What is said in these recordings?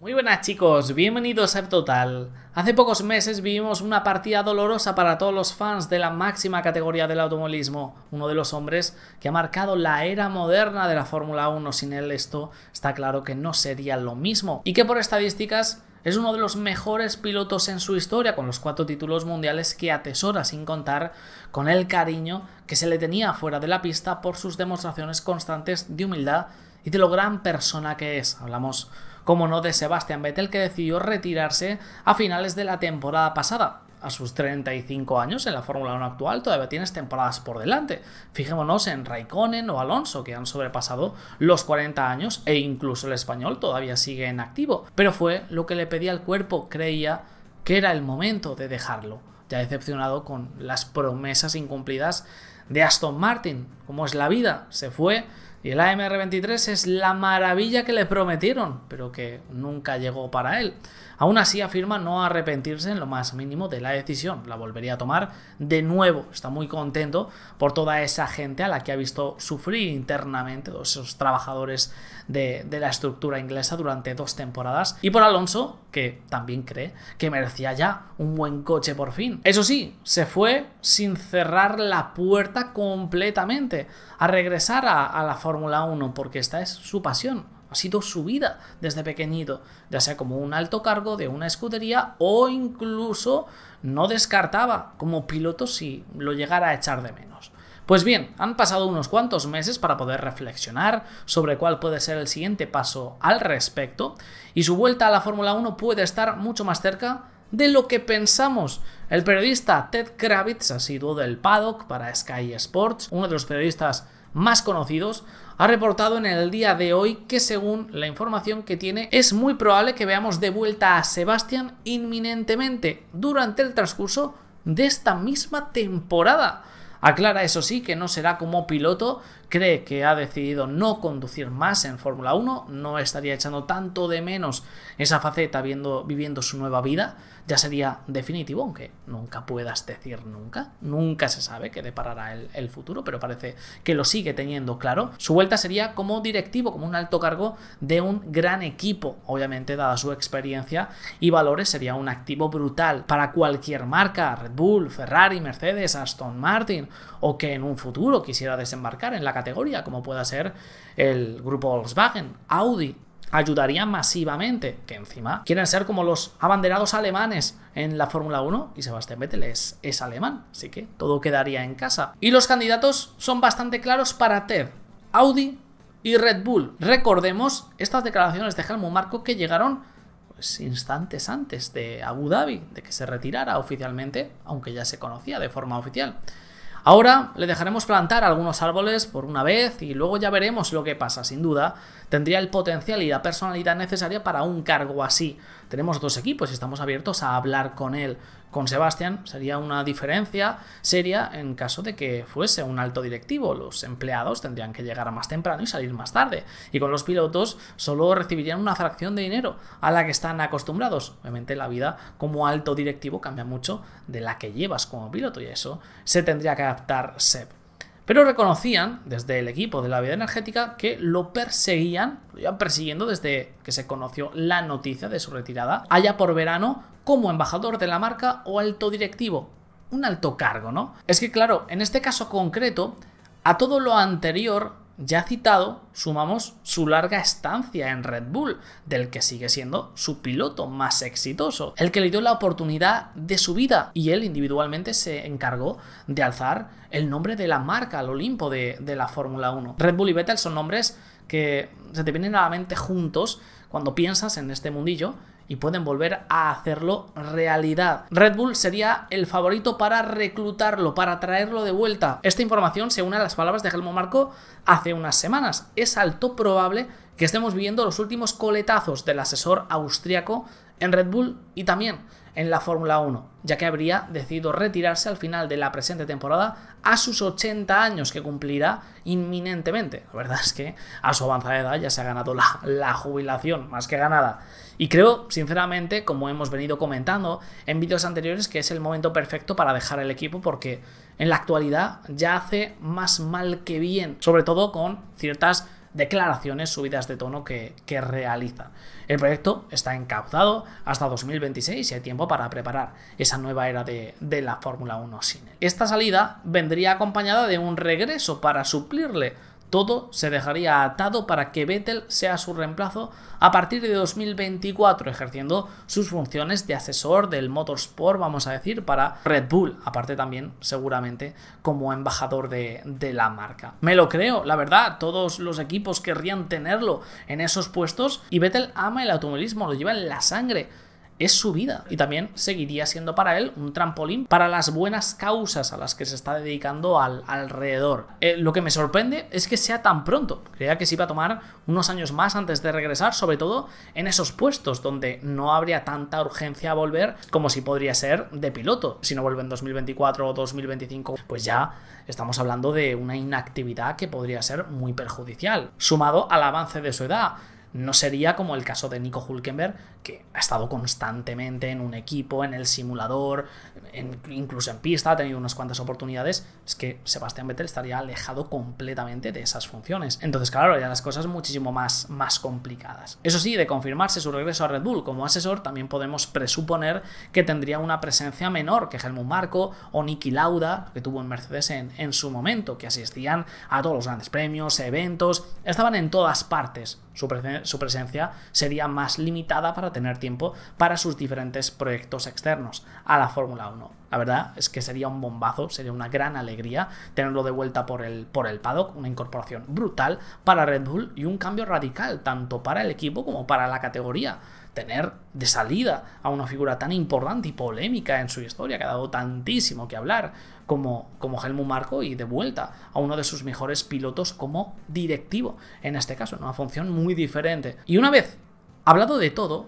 Muy buenas chicos, bienvenidos a Total. Hace pocos meses vivimos una partida dolorosa para todos los fans de la máxima categoría del automovilismo, uno de los hombres que ha marcado la era moderna de la Fórmula 1. Sin él esto está claro que no sería lo mismo y que por estadísticas es uno de los mejores pilotos en su historia, con los cuatro títulos mundiales que atesora, sin contar con el cariño que se le tenía fuera de la pista por sus demostraciones constantes de humildad y de lo gran persona que es. Hablamos como no de Sebastian Vettel que decidió retirarse a finales de la temporada pasada. A sus 35 años en la Fórmula 1 actual todavía tienes temporadas por delante. Fijémonos en Raikkonen o Alonso que han sobrepasado los 40 años e incluso el español todavía sigue en activo. Pero fue lo que le pedía al cuerpo, creía que era el momento de dejarlo. Ya decepcionado con las promesas incumplidas de Aston Martin, como es la vida, se fue y el AMR-23 es la maravilla que le prometieron, pero que nunca llegó para él. Aún así afirma no arrepentirse en lo más mínimo de la decisión, la volvería a tomar de nuevo. Está muy contento por toda esa gente a la que ha visto sufrir internamente, todos esos trabajadores de, de la estructura inglesa durante dos temporadas. Y por Alonso, que también cree que merecía ya un buen coche por fin. Eso sí, se fue sin cerrar la puerta completamente, a regresar a, la Fórmula 1, porque esta es su pasión, ha sido su vida desde pequeñito, ya sea como un alto cargo de una escudería o incluso no descartaba como piloto si lo llegara a echar de menos. Pues bien, han pasado unos cuantos meses para poder reflexionar sobre cuál puede ser el siguiente paso al respecto y su vuelta a la Fórmula 1 puede estar mucho más cerca de lo que pensamos. El periodista Ted Kravitz, asiduo del paddock para Sky Sports, uno de los periodistas más conocidos, ha reportado en el día de hoy que según la información que tiene es muy probable que veamos de vuelta a Sebastian inminentemente durante el transcurso de esta misma temporada. Aclara eso sí que no será como piloto, cree que ha decidido no conducir más en Fórmula 1, no estaría echando tanto de menos esa faceta viendo, viviendo su nueva vida, ya sería definitivo, aunque nunca puedas decir nunca, nunca se sabe qué deparará el, futuro, pero parece que lo sigue teniendo claro. Su vuelta sería como directivo, como un alto cargo de un gran equipo, obviamente dada su experiencia y valores, sería un activo brutal para cualquier marca, Red Bull, Ferrari, Mercedes, Aston Martin, o que en un futuro quisiera desembarcar en la categoría, como pueda ser el grupo Volkswagen, Audi, ayudaría masivamente, que encima quieren ser como los abanderados alemanes en la Fórmula 1 y Sebastián Vettel es, alemán, así que todo quedaría en casa. Y los candidatos son bastante claros para Ted, Audi y Red Bull. Recordemos estas declaraciones de Helmut Marco que llegaron pues, instantes antes de Abu Dhabi, de que se retirara oficialmente, aunque ya se conocía de forma oficial. Ahora le dejaremos plantar algunos árboles por una vez y luego ya veremos lo que pasa. Sin duda, tendría el potencial y la personalidad necesaria para un cargo así. Tenemos dos equipos y estamos abiertos a hablar con él. Con Sebastián sería una diferencia seria en caso de que fuese un alto directivo. Los empleados tendrían que llegar más temprano y salir más tarde. Y con los pilotos solo recibirían una fracción de dinero a la que están acostumbrados. Obviamente la vida como alto directivo cambia mucho de la que llevas como piloto y eso se tendría que adaptar Seb. Pero reconocían desde el equipo de la vida energética que lo perseguían, lo iban persiguiendo desde que se conoció la noticia de su retirada, allá por verano, como embajador de la marca o alto directivo. Un alto cargo, ¿no? Es que claro, en este caso concreto, a todo lo anterior ya citado, sumamos su larga estancia en Red Bull, del que sigue siendo su piloto más exitoso, el que le dio la oportunidad de su vida y él individualmente se encargó de alzar el nombre de la marca al Olimpo de, la Fórmula 1. Red Bull y Vettel son nombres que se te vienen a la mente juntos cuando piensas en este mundillo y pueden volver a hacerlo realidad. Red Bull sería el favorito para reclutarlo, para traerlo de vuelta. Esta información se une a las palabras de Helmut Marco hace unas semanas. Es alto probable que estemos viendo los últimos coletazos del asesor austriaco en Red Bull y también en la Fórmula 1, ya que habría decidido retirarse al final de la presente temporada a sus 80 años que cumplirá inminentemente. La verdad es que a su avanzada edad ya se ha ganado la, jubilación, más que ganada. Y creo, sinceramente, como hemos venido comentando en vídeos anteriores, que es el momento perfecto para dejar el equipo porque en la actualidad ya hace más mal que bien, sobre todo con ciertas declaraciones subidas de tono que, realiza. El proyecto está encauzado hasta 2026 y hay tiempo para preparar esa nueva era de, la Fórmula 1 sin él. Esta salida vendría acompañada de un regreso para suplirle todo se dejaría atado para que Vettel sea su reemplazo a partir de 2024, ejerciendo sus funciones de asesor del motorsport, vamos a decir, para Red Bull, aparte también seguramente como embajador de, de la marca. Me lo creo, la verdad, todos los equipos querrían tenerlo en esos puestos y Vettel ama el automovilismo, lo lleva en la sangre es su vida y también seguiría siendo para él un trampolín para las buenas causas a las que se está dedicando al alrededor. Eh, lo que me sorprende es que sea tan pronto. Creía que se iba a tomar unos años más antes de regresar, sobre todo en esos puestos donde no habría tanta urgencia a volver como si podría ser de piloto. Si no vuelve en 2024 o 2025, pues ya estamos hablando de una inactividad que podría ser muy perjudicial, sumado al avance de su edad no sería como el caso de Nico Hulkenberg, que ha estado constantemente en un equipo, en el simulador, incluso en pista, ha tenido unas cuantas oportunidades, es que Sebastián Vettel estaría alejado completamente de esas funciones. Entonces, claro, ya las cosas muchísimo más, más complicadas. Eso sí, de confirmarse su regreso a Red Bull como asesor, también podemos presuponer que tendría una presencia menor que Helmut Marco o Niki Lauda, que tuvo en Mercedes en, su momento, que asistían a todos los grandes premios, eventos, estaban en todas partes. su presencia sería más limitada para tener tiempo para sus diferentes proyectos externos a la Fórmula 1. La verdad es que sería un bombazo, sería una gran alegría tenerlo de vuelta por el, por el paddock, una incorporación brutal para Red Bull y un cambio radical tanto para el equipo como para la categoría tener de salida a una figura tan importante y polémica en su historia, que ha dado tantísimo que hablar, como, como Helmut Marco, y de vuelta a uno de sus mejores pilotos como directivo, en este caso, en una función muy diferente. Y una vez hablado de todo,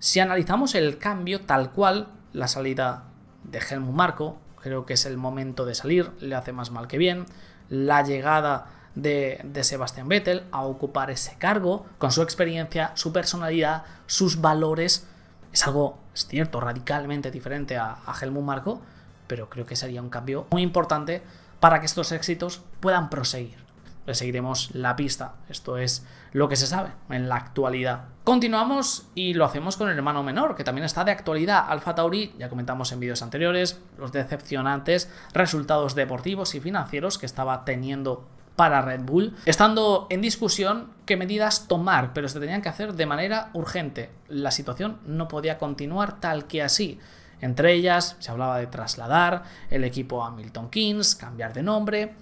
si analizamos el cambio tal cual, la salida de Helmut Marco, creo que es el momento de salir, le hace más mal que bien, la llegada de, Sebastián Sebastian Vettel a ocupar ese cargo, con su experiencia, su personalidad, sus valores, es algo, es cierto, radicalmente diferente a, a Helmut Marco, pero creo que sería un cambio muy importante para que estos éxitos puedan proseguir le seguiremos la pista. Esto es lo que se sabe en la actualidad. Continuamos y lo hacemos con el hermano menor, que también está de actualidad. Alfa Tauri, ya comentamos en vídeos anteriores, los decepcionantes resultados deportivos y financieros que estaba teniendo para Red Bull, estando en discusión qué medidas tomar, pero se tenían que hacer de manera urgente. La situación no podía continuar tal que así. Entre ellas se hablaba de trasladar el equipo a Milton Keynes, cambiar de nombre,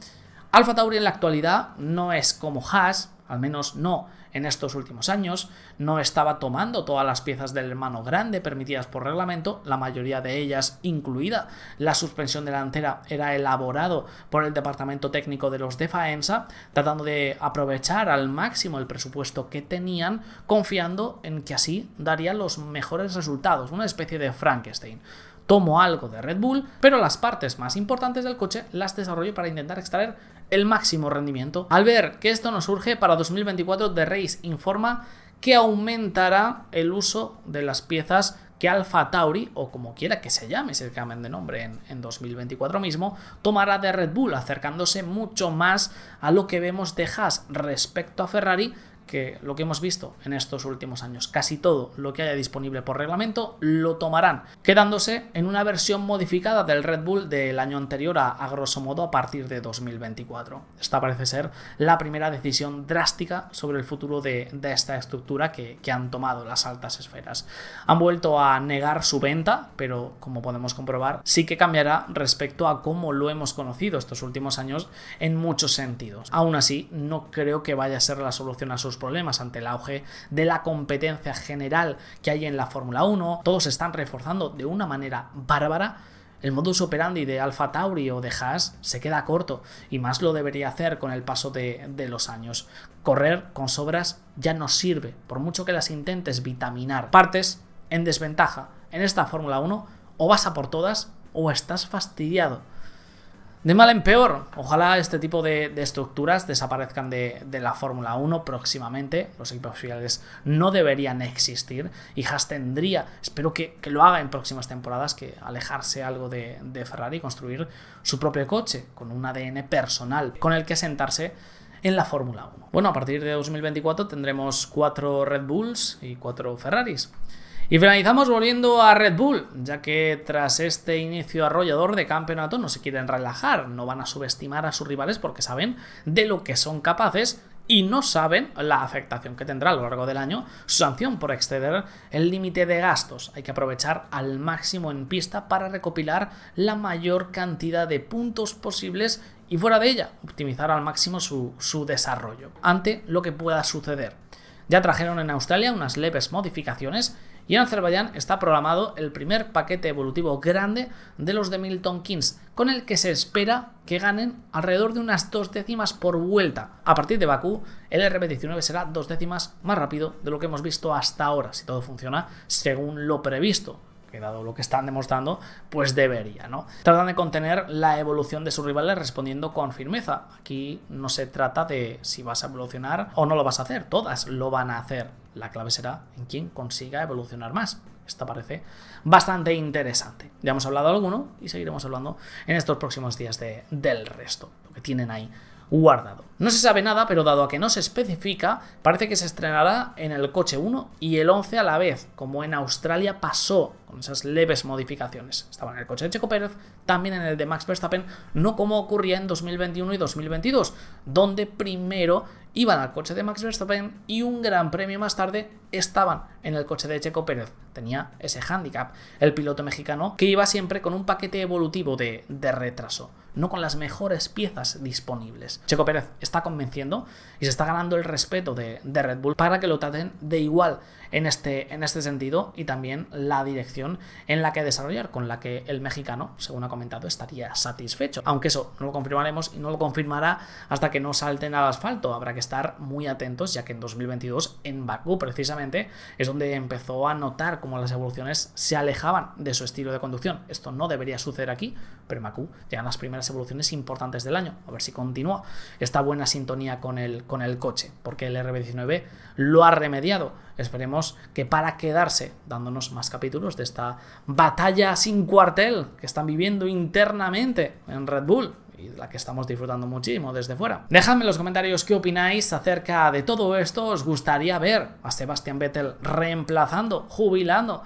Alfa Tauri en la actualidad no es como Haas, al menos no en estos últimos años, no estaba tomando todas las piezas del hermano grande permitidas por reglamento, la mayoría de ellas incluida la suspensión delantera era elaborado por el departamento técnico de los de Faenza, tratando de aprovechar al máximo el presupuesto que tenían, confiando en que así daría los mejores resultados, una especie de Frankenstein tomo algo de Red Bull, pero las partes más importantes del coche las desarrollo para intentar extraer el máximo rendimiento. Al ver que esto nos surge para 2024, The Race informa que aumentará el uso de las piezas que Alpha Tauri, o como quiera que se llame, se cambien de nombre en, en, 2024 mismo, tomará de Red Bull, acercándose mucho más a lo que vemos de Haas respecto a Ferrari, que lo que hemos visto en estos últimos años, casi todo lo que haya disponible por reglamento lo tomarán, quedándose en una versión modificada del Red Bull del año anterior a, grosso modo a partir de 2024. Esta parece ser la primera decisión drástica sobre el futuro de, esta estructura que han tomado las altas esferas. Han vuelto a negar su venta, pero como podemos comprobar, sí que cambiará respecto a cómo lo hemos conocido estos últimos años en muchos sentidos. Aún así, no creo que vaya a ser la solución a sus problemas ante el auge de la competencia general que hay en la Fórmula 1, todos están reforzando de una manera bárbara, el modus operandi de Alfa Tauri o de Haas se queda corto y más lo debería hacer con el paso de, de, los años. Correr con sobras ya no sirve, por mucho que las intentes vitaminar. Partes en desventaja. En esta Fórmula 1 o vas a por todas o estás fastidiado. De mal en peor, ojalá este tipo de, estructuras desaparezcan de, la Fórmula 1 próximamente. Los equipos oficiales no deberían existir. Y Haas tendría, espero que, lo haga en próximas temporadas, que alejarse algo de, de Ferrari y construir su propio coche con un ADN personal con el que sentarse en la Fórmula 1. Bueno, a partir de 2024 tendremos cuatro Red Bulls y cuatro Ferraris. Y finalizamos volviendo a Red Bull, ya que tras este inicio arrollador de campeonato no se quieren relajar, no van a subestimar a sus rivales porque saben de lo que son capaces y no saben la afectación que tendrá a lo largo del año su sanción por exceder el límite de gastos. Hay que aprovechar al máximo en pista para recopilar la mayor cantidad de puntos posibles y fuera de ella optimizar al máximo su, su desarrollo ante lo que pueda suceder. Ya trajeron en Australia unas leves modificaciones y en Azerbaiyán está programado el primer paquete evolutivo grande de los de Milton Keynes, con el que se espera que ganen alrededor de unas dos décimas por vuelta. A partir de Bakú, el RB19 será dos décimas más rápido de lo que hemos visto hasta ahora, si todo funciona según lo previsto dado lo que están demostrando, pues debería, ¿no? Tratan de contener la evolución de sus rivales respondiendo con firmeza. Aquí no se trata de si vas a evolucionar o no lo vas a hacer, todas lo van a hacer. La clave será en quién consiga evolucionar más. Esta parece bastante interesante. Ya hemos hablado de alguno y seguiremos hablando en estos próximos días del resto, lo que tienen ahí guardado. No se sabe nada, pero dado a que no se especifica, parece que se estrenará en el coche 1 y el 11 a la vez, como en Australia pasó, con esas leves modificaciones. Estaba en el coche de Checo Pérez, también en el de Max Verstappen, no como ocurría en 2021 y 2022, donde primero iban al coche de Max Verstappen y un gran premio más tarde estaban en el coche de Checo Pérez. Tenía ese handicap el piloto mexicano que iba siempre con un paquete evolutivo de, retraso, no con las mejores piezas disponibles. Checo Pérez está convenciendo y se está ganando el respeto de, de Red Bull para que lo traten de igual en este, en este sentido y también la dirección en la que desarrollar, con la que el mexicano, según ha comentado, estaría satisfecho. Aunque eso no lo confirmaremos y no lo confirmará hasta que no salten al asfalto. Habrá que estar muy atentos, ya que en 2022, en Bakú precisamente, es donde empezó a notar cómo las evoluciones se alejaban de su estilo de conducción. Esto no debería suceder aquí, pero en Bakú llegan las primeras evoluciones importantes del año. A ver si continúa esta buena sintonía con el, con el coche, porque el RB19 lo ha remediado. Esperemos que para quedarse, dándonos más capítulos de esta batalla sin cuartel que están viviendo internamente en Red Bull y la que estamos disfrutando muchísimo desde fuera. Dejadme en los comentarios qué opináis acerca de todo esto. ¿Os gustaría ver a Sebastian Vettel reemplazando, jubilando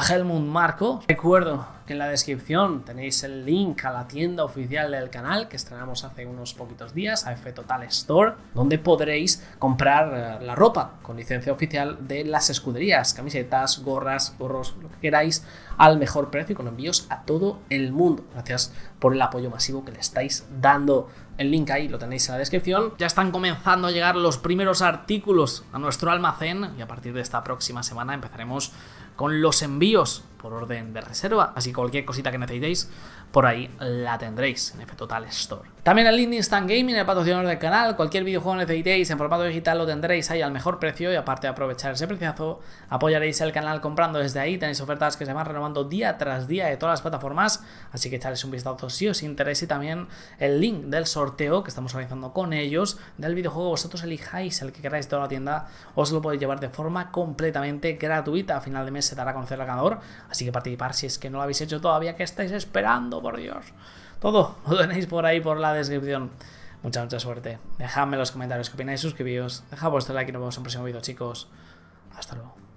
Helmut Marco. Recuerdo que en la descripción tenéis el link a la tienda oficial del canal que estrenamos hace unos poquitos días, AF Total Store, donde podréis comprar eh, la ropa con licencia oficial de las escuderías, camisetas, gorras, gorros, lo que queráis, al mejor precio y con envíos a todo el mundo. Gracias por el apoyo masivo que le estáis dando el link ahí lo tenéis en la descripción. Ya están comenzando a llegar los primeros artículos a nuestro almacén y a partir de esta próxima semana empezaremos con los envíos por orden de reserva. Así cualquier cosita que necesitéis, por ahí la tendréis en F Total Store. También el link Instant Gaming, el patrocinador del canal. Cualquier videojuego que necesitéis en formato digital lo tendréis ahí al mejor precio. Y aparte de aprovechar ese preciazo, apoyaréis el canal comprando desde ahí. Tenéis ofertas que se van renovando día tras día de todas las plataformas. Así que echarles un vistazo si os interesa. Y también el link del sorteo sorteo que estamos realizando con ellos del videojuego. Vosotros elijáis el que queráis de toda la tienda, os lo podéis llevar de forma completamente gratuita. A final de mes se dará a conocer al ganador, así que participar si es que no lo habéis hecho todavía, que estáis esperando, por Dios. Todo lo tenéis por ahí, por la descripción. Mucha, mucha suerte. Dejadme en los comentarios que opináis, suscribíos, dejad vuestro like y nos vemos en un próximo vídeo, chicos. Hasta luego.